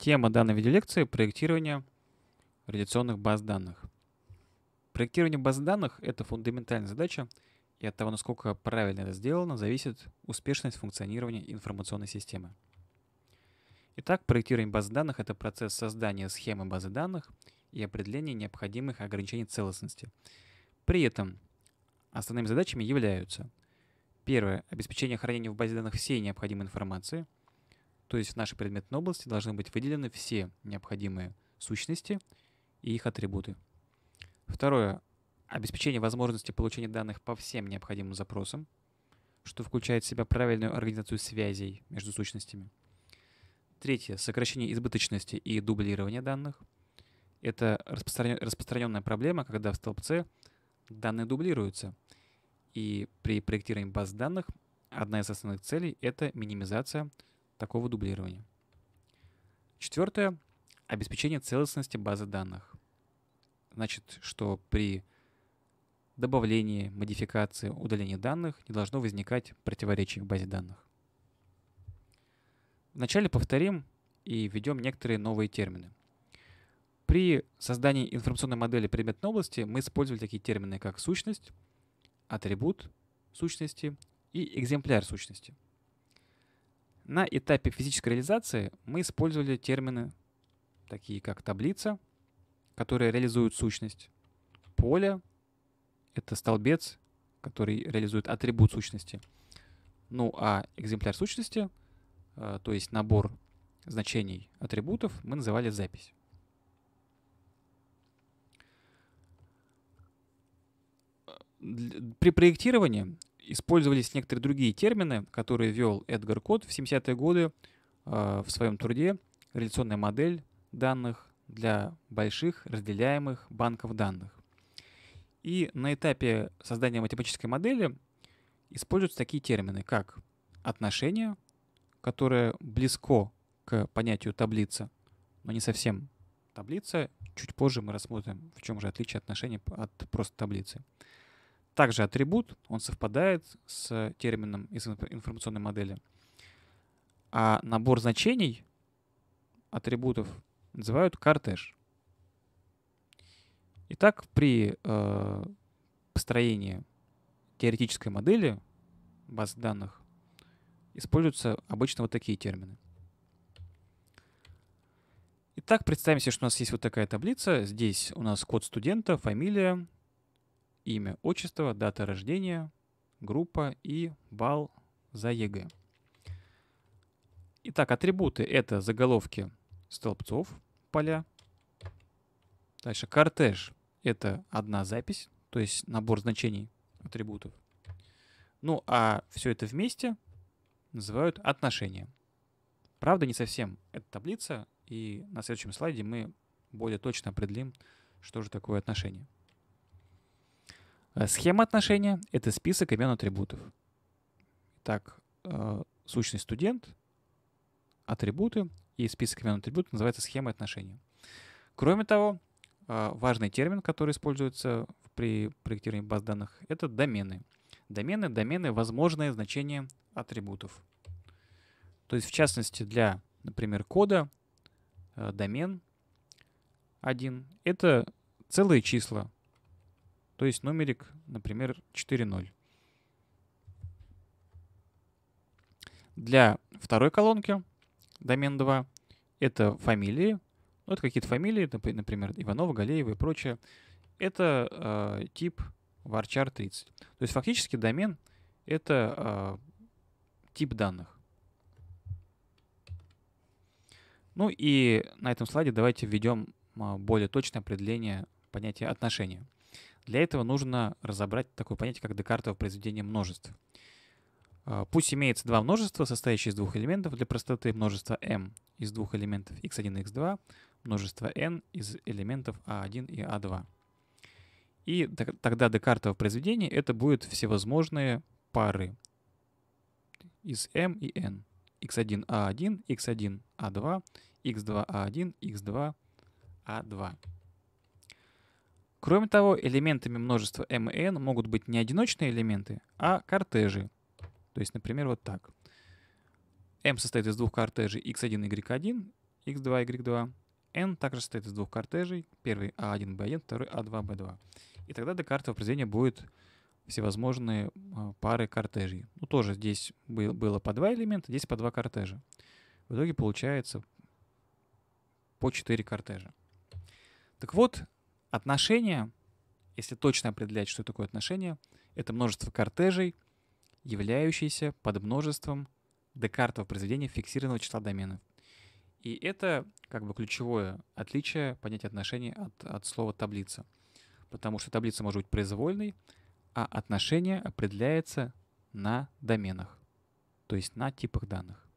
Тема данной видеолекции — проектирование радиационных баз данных. Проектирование баз данных — это фундаментальная задача, и от того, насколько правильно это сделано, зависит успешность функционирования информационной системы. Итак, проектирование баз данных — это процесс создания схемы базы данных и определения необходимых ограничений целостности. При этом основными задачами являются первое — обеспечение хранения в базе данных всей необходимой информации — то есть в нашей предметной области должны быть выделены все необходимые сущности и их атрибуты. Второе. Обеспечение возможности получения данных по всем необходимым запросам, что включает в себя правильную организацию связей между сущностями. Третье. Сокращение избыточности и дублирования данных. Это распространенная проблема, когда в столбце данные дублируются. И при проектировании баз данных одна из основных целей — это минимизация такого дублирования. Четвертое — обеспечение целостности базы данных. Значит, что при добавлении, модификации, удалении данных не должно возникать противоречий в базе данных. Вначале повторим и введем некоторые новые термины. При создании информационной модели предметной области мы использовали такие термины, как сущность, атрибут сущности и экземпляр сущности — на этапе физической реализации мы использовали термины такие, как таблица, которая реализует сущность, поле, это столбец, который реализует атрибут сущности, ну а экземпляр сущности, э, то есть набор значений атрибутов, мы называли запись. Э, при проектировании использовались некоторые другие термины, которые ввел Эдгар Кот в 70-е годы э, в своем труде «Реляционная модель данных для больших разделяемых банков данных». И на этапе создания математической модели используются такие термины, как отношение, которое близко к понятию таблица, но не совсем таблица. Чуть позже мы рассмотрим, в чем же отличие отношений от просто таблицы также атрибут, он совпадает с термином из информационной модели. А набор значений атрибутов называют кортеж. Итак, при э, построении теоретической модели баз данных используются обычно вот такие термины. Итак, представим себе, что у нас есть вот такая таблица. Здесь у нас код студента, фамилия, имя, отчество, дата рождения, группа и балл за ЕГЭ. Итак, атрибуты — это заголовки столбцов, поля. Дальше кортеж — это одна запись, то есть набор значений атрибутов. Ну а все это вместе называют отношения. Правда, не совсем это таблица, и на следующем слайде мы более точно определим, что же такое отношение. Э, схема отношения — это список имен атрибутов. Так, э, сущность студент, атрибуты и список имен атрибутов называется схема отношения Кроме того, э, важный термин, который используется при проектировании баз данных, это домены. Домены, домены — возможное значение атрибутов. То есть, в частности, для, например, кода домен 1 — это целые числа, то есть номерик, например, 4.0. Для второй колонки домен 2 это фамилии. Ну, это какие-то фамилии, например, Иванова, Галеева и прочее. Это э, тип varchar 30. То есть фактически домен — это э, тип данных. Ну и на этом слайде давайте введем а, более точное определение понятия отношения. Для этого нужно разобрать такое понятие, как Декартово произведение множеств. А, пусть имеется два множества, состоящие из двух элементов, для простоты множество m из двух элементов x1 и x2, множество n из элементов a1 а и a2. А и тогда Декартово произведение — это будет всевозможные пары из m и n. x1a1, x1a2, x2a1, x2a2. Кроме того, элементами множества M и N могут быть не одиночные элементы, а кортежи. То есть, например, вот так. m состоит из двух кортежей x1, y1, x2, y2. n также состоит из двух кортежей. Первый a1, а b1, второй a2, а b2. И тогда для карты воспроизведения будет всевозможные а, пары кортежей. Ну, тоже здесь было по два элемента, здесь по два кортежа. В итоге получается по четыре кортежа. Так вот, Отношения, если точно определять, что такое отношения, это множество кортежей, являющиеся под множеством Декартова произведения фиксированного числа доменов. И это как бы ключевое отличие понятия отношений от, от слова таблица. Потому что таблица может быть произвольной, а отношение определяется на доменах, то есть на типах данных.